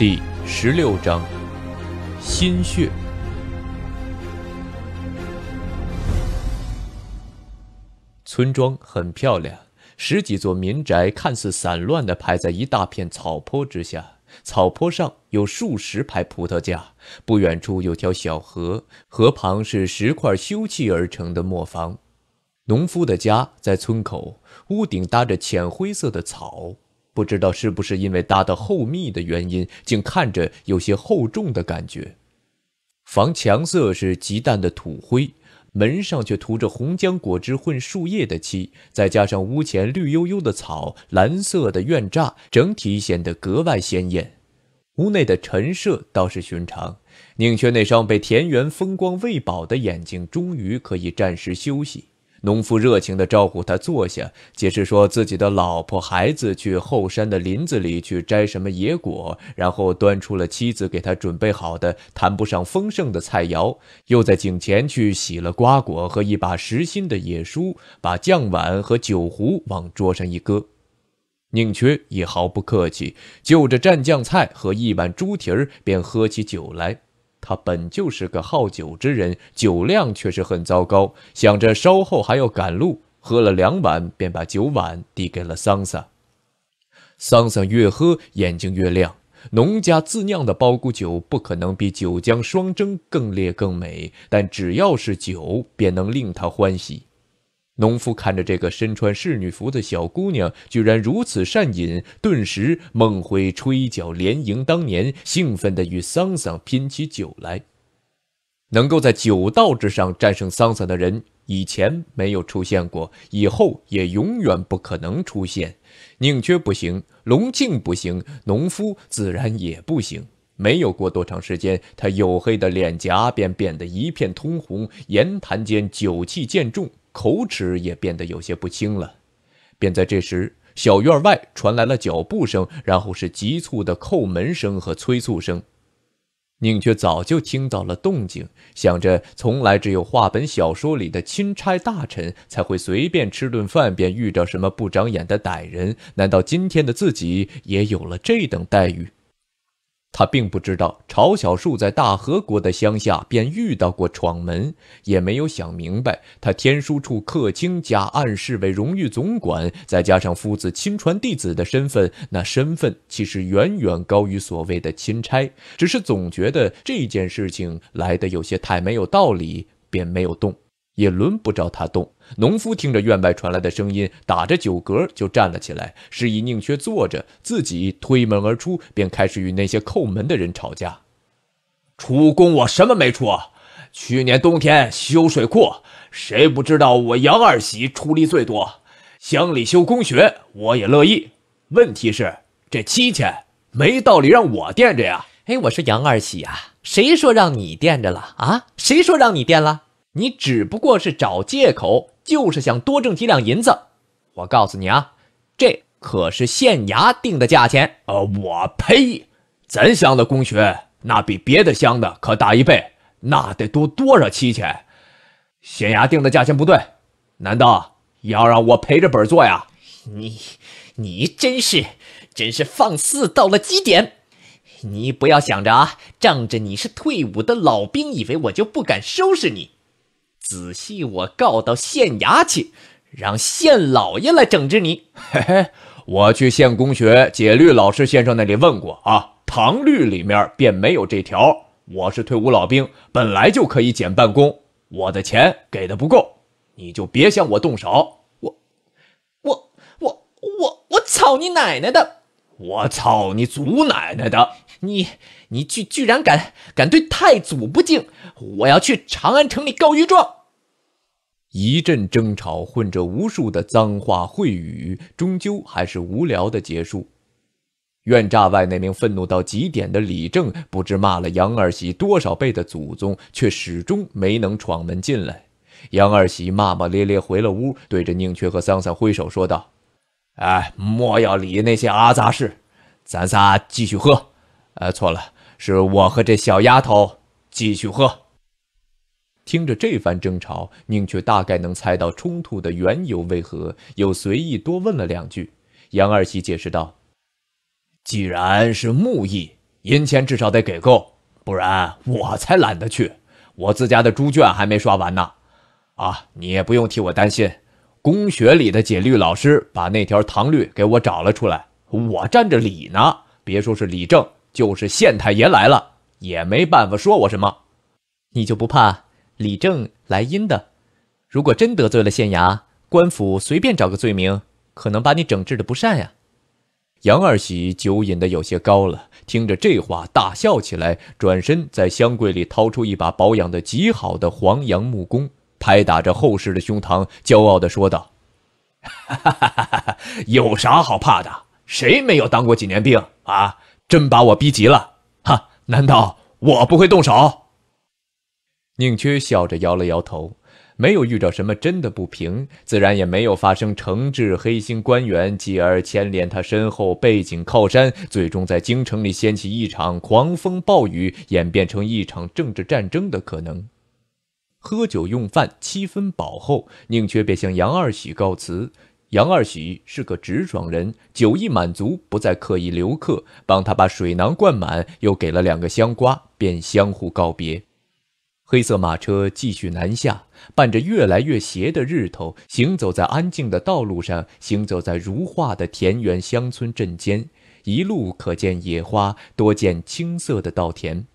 第十六章，心血。村庄很漂亮，十几座民宅看似散乱的排在一大片草坡之下，草坡上有数十排葡萄架。不远处有条小河，河旁是石块修砌而成的磨坊。农夫的家在村口，屋顶搭着浅灰色的草。不知道是不是因为搭得厚密的原因，竟看着有些厚重的感觉。房墙色是极淡的土灰，门上却涂着红浆果汁混树叶的漆，再加上屋前绿油油的草、蓝色的院栅，整体显得格外鲜艳。屋内的陈设倒是寻常，宁缺那双被田园风光喂饱的眼睛终于可以暂时休息。农夫热情地招呼他坐下，解释说自己的老婆孩子去后山的林子里去摘什么野果，然后端出了妻子给他准备好的谈不上丰盛的菜肴，又在井前去洗了瓜果和一把实心的野蔬，把酱碗和酒壶往桌上一搁，宁缺也毫不客气，就着蘸酱菜和一碗猪蹄儿便喝起酒来。他本就是个好酒之人，酒量却是很糟糕。想着稍后还要赶路，喝了两碗，便把酒碗递给了桑桑。桑桑越喝眼睛越亮。农家自酿的苞谷酒不可能比九江双蒸更烈更美，但只要是酒，便能令他欢喜。农夫看着这个身穿侍女服的小姑娘，居然如此善饮，顿时梦回吹角连营当年，兴奋地与桑桑拼起酒来。能够在酒道之上战胜桑桑的人，以前没有出现过，以后也永远不可能出现。宁缺不行，龙庆不行，农夫自然也不行。没有过多长时间，他黝黑的脸颊便变得一片通红，言谈间酒气渐重。口齿也变得有些不清了，便在这时，小院外传来了脚步声，然后是急促的叩门声和催促声。宁缺早就听到了动静，想着从来只有话本小说里的钦差大臣才会随便吃顿饭便遇着什么不长眼的歹人，难道今天的自己也有了这等待遇？他并不知道朝小树在大河国的乡下便遇到过闯门，也没有想明白他天书处客卿加暗侍卫荣誉总管，再加上夫子亲传弟子的身份，那身份其实远远高于所谓的钦差？只是总觉得这件事情来的有些太没有道理，便没有动。也轮不着他动。农夫听着院外传来的声音，打着酒嗝就站了起来，示意宁缺坐着，自己推门而出，便开始与那些叩门的人吵架。出工我什么没出？去年冬天修水库，谁不知道我杨二喜出力最多？乡里修公学，我也乐意。问题是这七千，没道理让我垫着呀！哎，我说杨二喜啊，谁说让你垫着了啊？谁说让你垫了？你只不过是找借口，就是想多挣几两银子。我告诉你啊，这可是县衙定的价钱。呃，我呸！咱乡的公学那比别的乡的可大一倍，那得多多少七千？县衙定的价钱不对，难道要让我赔着本做呀？你，你真是，真是放肆到了极点！你不要想着啊，仗着你是退伍的老兵，以为我就不敢收拾你？仔细，我告到县衙去，让县老爷来整治你。嘿嘿，我去县公学解律老师先生那里问过啊，唐律里面便没有这条。我是退伍老兵，本来就可以减半工，我的钱给的不够，你就别向我动手。我，我，我，我，我操你奶奶的！我操你祖奶奶的！你，你居居然敢敢对太祖不敬，我要去长安城里告御状。一阵争吵，混着无数的脏话秽语，终究还是无聊的结束。院栅外那名愤怒到极点的李正，不知骂了杨二喜多少辈的祖宗，却始终没能闯门进来。杨二喜骂骂咧咧回了屋，对着宁缺和桑桑挥手说道：“哎，莫要理那些阿杂事，咱仨继续喝。呃，错了，是我和这小丫头继续喝。”听着这番争吵，宁缺大概能猜到冲突的缘由为何，又随意多问了两句。杨二喜解释道：“既然是木易，银钱至少得给够，不然我才懒得去。我自家的猪圈还没刷完呢。”啊，你也不用替我担心，公学里的解律老师把那条唐律给我找了出来，我占着理呢。别说是理政，就是县太爷来了也没办法说我什么。你就不怕？李正、来阴的，如果真得罪了县衙官府，随便找个罪名，可能把你整治的不善呀。杨二喜酒饮的有些高了，听着这话大笑起来，转身在箱柜里掏出一把保养的极好的黄杨木弓，拍打着后世的胸膛，骄傲的说道：“哈哈哈哈哈，有啥好怕的？谁没有当过几年兵啊？真把我逼急了，哈，难道我不会动手？”宁缺笑着摇了摇头，没有遇着什么真的不平，自然也没有发生惩治黑心官员，继而牵连他身后背景靠山，最终在京城里掀起一场狂风暴雨，演变成一场政治战争的可能。喝酒用饭七分饱后，宁缺便向杨二喜告辞。杨二喜是个直爽人，酒意满足，不再刻意留客，帮他把水囊灌满，又给了两个香瓜，便相互告别。黑色马车继续南下，伴着越来越斜的日头，行走在安静的道路上，行走在如画的田园乡村镇间，一路可见野花，多见青色的稻田。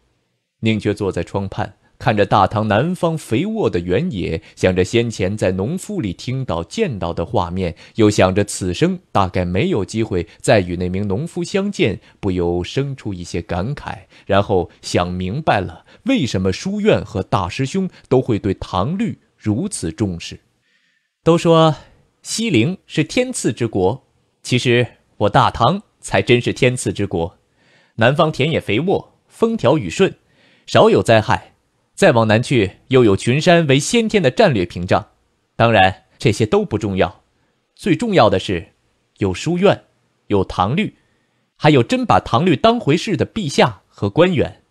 宁缺坐在窗畔。看着大唐南方肥沃的原野，想着先前在农夫里听到、见到的画面，又想着此生大概没有机会再与那名农夫相见，不由生出一些感慨。然后想明白了，为什么书院和大师兄都会对唐律如此重视。都说西陵是天赐之国，其实我大唐才真是天赐之国。南方田野肥沃，风调雨顺，少有灾害。再往南去，又有群山为先天的战略屏障。当然，这些都不重要，最重要的是，有书院，有唐律，还有真把唐律当回事的陛下和官员。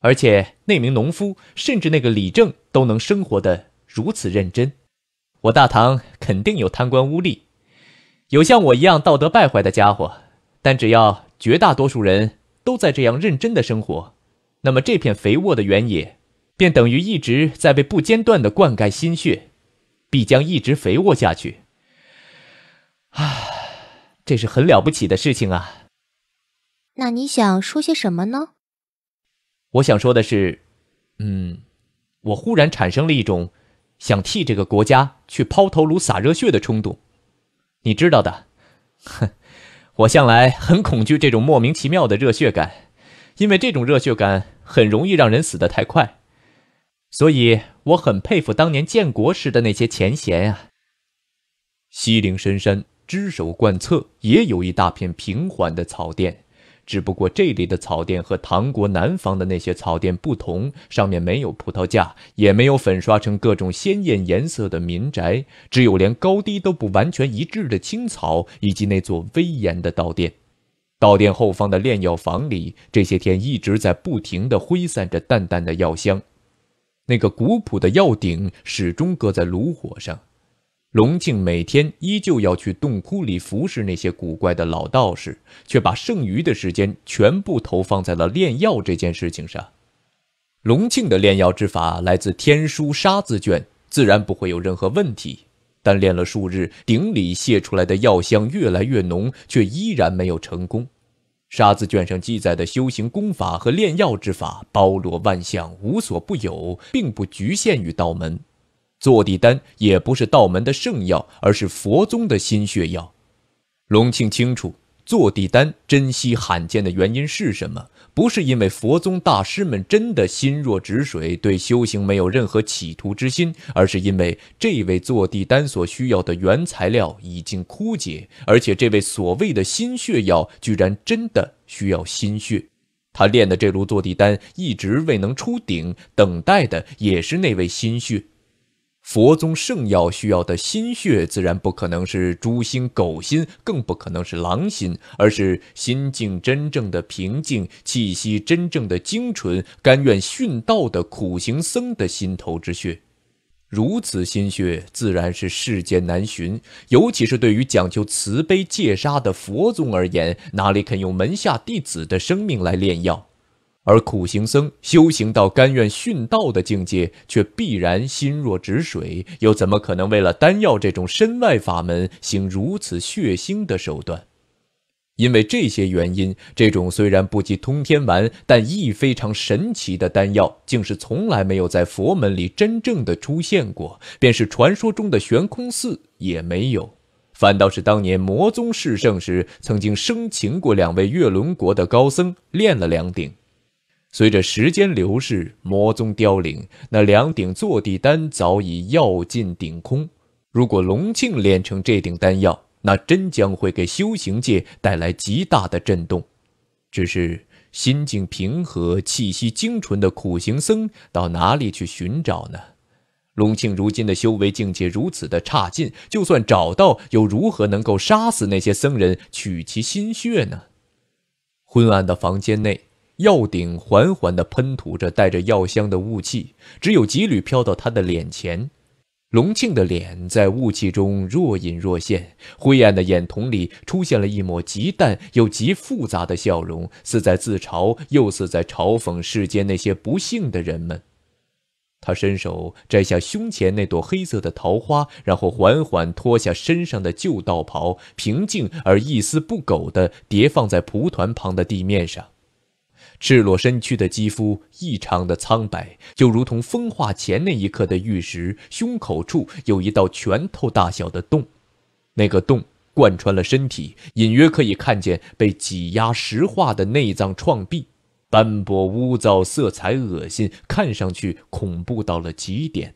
而且，那名农夫，甚至那个李正，都能生活的如此认真。我大唐肯定有贪官污吏，有像我一样道德败坏的家伙，但只要绝大多数人都在这样认真的生活，那么这片肥沃的原野。便等于一直在被不间断的灌溉心血，必将一直肥沃下去。啊，这是很了不起的事情啊！那你想说些什么呢？我想说的是，嗯，我忽然产生了一种想替这个国家去抛头颅、洒热血的冲动。你知道的，哼，我向来很恐惧这种莫名其妙的热血感，因为这种热血感很容易让人死得太快。所以我很佩服当年建国时的那些前贤啊。西岭深山只手贯彻，也有一大片平缓的草甸，只不过这里的草甸和唐国南方的那些草甸不同，上面没有葡萄架，也没有粉刷成各种鲜艳颜色的民宅，只有连高低都不完全一致的青草，以及那座威严的道殿。道殿后方的炼药房里，这些天一直在不停的挥散着淡淡的药香。那个古朴的药鼎始终搁在炉火上，隆庆每天依旧要去洞窟里服侍那些古怪的老道士，却把剩余的时间全部投放在了炼药这件事情上。隆庆的炼药之法来自天书沙字卷，自然不会有任何问题。但练了数日，鼎里泄出来的药香越来越浓，却依然没有成功。沙子卷上记载的修行功法和炼药之法，包罗万象，无所不有，并不局限于道门。坐地丹也不是道门的圣药，而是佛宗的心血药。隆庆清楚。坐地丹珍惜罕见的原因是什么？不是因为佛宗大师们真的心若止水，对修行没有任何企图之心，而是因为这位坐地丹所需要的原材料已经枯竭，而且这位所谓的心血药居然真的需要心血。他练的这炉坐地丹一直未能出顶，等待的也是那位心血。佛宗圣药需要的心血，自然不可能是猪心、狗心，更不可能是狼心，而是心境真正的平静、气息真正的精纯、甘愿殉道的苦行僧的心头之血。如此心血，自然是世间难寻，尤其是对于讲究慈悲戒杀的佛宗而言，哪里肯用门下弟子的生命来炼药？而苦行僧修行到甘愿殉道的境界，却必然心若止水，又怎么可能为了丹药这种身外法门，行如此血腥的手段？因为这些原因，这种虽然不及通天丸，但亦非常神奇的丹药，竟是从来没有在佛门里真正的出现过，便是传说中的悬空寺也没有。反倒是当年魔宗世圣时，曾经生擒过两位月轮国的高僧，练了两鼎。随着时间流逝，魔宗凋零，那两顶坐地丹早已药尽顶空。如果隆庆炼成这顶丹药，那真将会给修行界带来极大的震动。只是心境平和、气息精纯的苦行僧到哪里去寻找呢？隆庆如今的修为境界如此的差劲，就算找到，又如何能够杀死那些僧人，取其心血呢？昏暗的房间内。药鼎缓缓地喷吐着带着药香的雾气，只有几缕飘到他的脸前。隆庆的脸在雾气中若隐若现，灰暗的眼瞳里出现了一抹极淡又极复杂的笑容，似在自嘲，又似在嘲讽世间那些不幸的人们。他伸手摘下胸前那朵黑色的桃花，然后缓缓脱下身上的旧道袍，平静而一丝不苟地叠放在蒲团旁的地面上。赤裸身躯的肌肤异常的苍白，就如同风化前那一刻的玉石。胸口处有一道拳头大小的洞，那个洞贯穿了身体，隐约可以看见被挤压石化的内脏创壁，斑驳污糟，色彩恶心，看上去恐怖到了极点。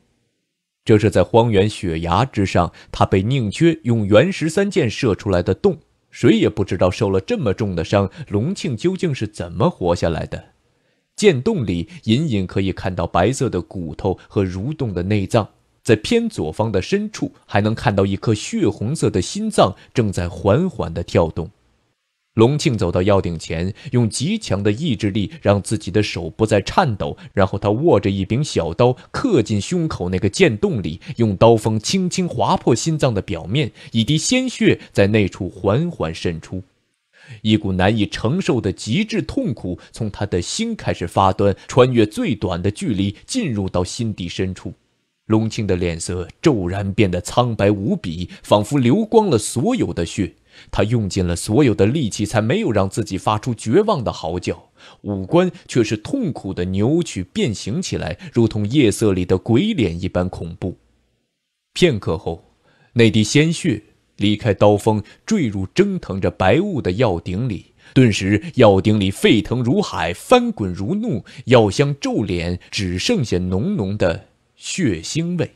这是在荒原雪崖之上，他被宁缺用原石三箭射出来的洞。谁也不知道受了这么重的伤，隆庆究竟是怎么活下来的？剑洞里隐隐可以看到白色的骨头和蠕动的内脏，在偏左方的深处还能看到一颗血红色的心脏正在缓缓的跳动。隆庆走到药鼎前，用极强的意志力让自己的手不再颤抖，然后他握着一柄小刀，刻进胸口那个剑洞里，用刀锋轻轻划破心脏的表面，一滴鲜血在那处缓缓渗出，一股难以承受的极致痛苦从他的心开始发端，穿越最短的距离，进入到心底深处，隆庆的脸色骤然变得苍白无比，仿佛流光了所有的血。他用尽了所有的力气，才没有让自己发出绝望的嚎叫。五官却是痛苦的扭曲变形起来，如同夜色里的鬼脸一般恐怖。片刻后，那滴鲜血离开刀锋，坠入蒸腾着白雾的药鼎里，顿时药鼎里沸腾如海，翻滚如怒，药香骤敛，只剩下浓浓的血腥味。